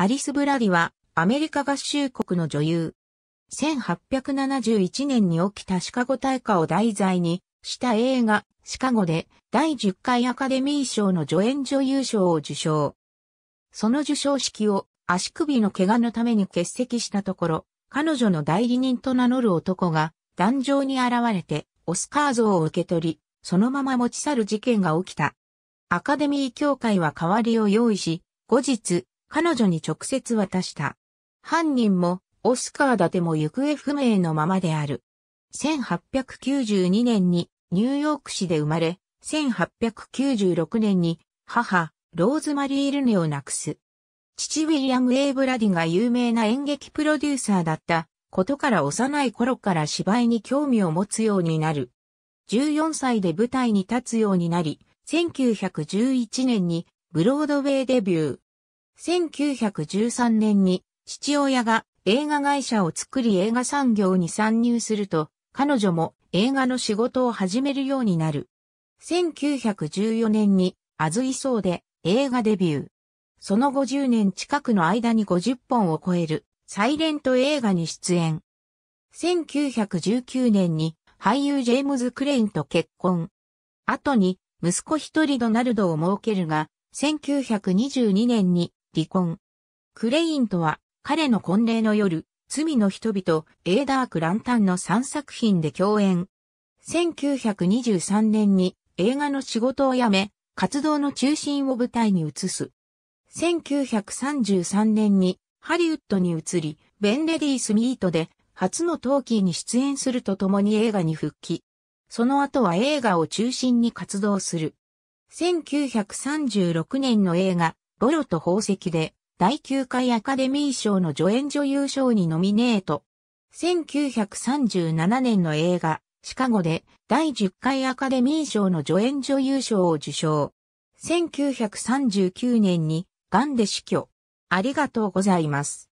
アリス・ブラディは、アメリカ合衆国の女優。1871年に起きたシカゴ大火を題材にした映画、シカゴで第10回アカデミー賞の助演女優賞を受賞。その受賞式を足首の怪我のために欠席したところ、彼女の代理人と名乗る男が壇上に現れてオスカー像を受け取り、そのまま持ち去る事件が起きた。アカデミー協会は代わりを用意し、後日、彼女に直接渡した。犯人も、オスカーだても行方不明のままである。1892年にニューヨーク市で生まれ、1896年に母、ローズマリー・ルネを亡くす。父ウィリアム・エイブラディが有名な演劇プロデューサーだったことから幼い頃から芝居に興味を持つようになる。14歳で舞台に立つようになり、1911年にブロードウェイデビュー。1913年に父親が映画会社を作り映画産業に参入すると、彼女も映画の仕事を始めるようになる。1914年に、あずいそうで映画デビュー。その50年近くの間に50本を超えるサイレント映画に出演。1919年に俳優ジェームズ・クレインと結婚。後に息子一人ドナルドを設けるが、1922年に離婚。クレインとは、彼の婚礼の夜、罪の人々、エーダーク・ランタンの3作品で共演。1923年に映画の仕事を辞め、活動の中心を舞台に移す。1933年にハリウッドに移り、ベンレディー・スミートで初のトーキーに出演するとともに映画に復帰。その後は映画を中心に活動する。1936年の映画、ロロと宝石で、第9回アカデミー賞の助演女優賞にノミネート。1937年の映画、シカゴで第10回アカデミー賞の助演女優賞を受賞。1939年に、ガンで死去。ありがとうございます。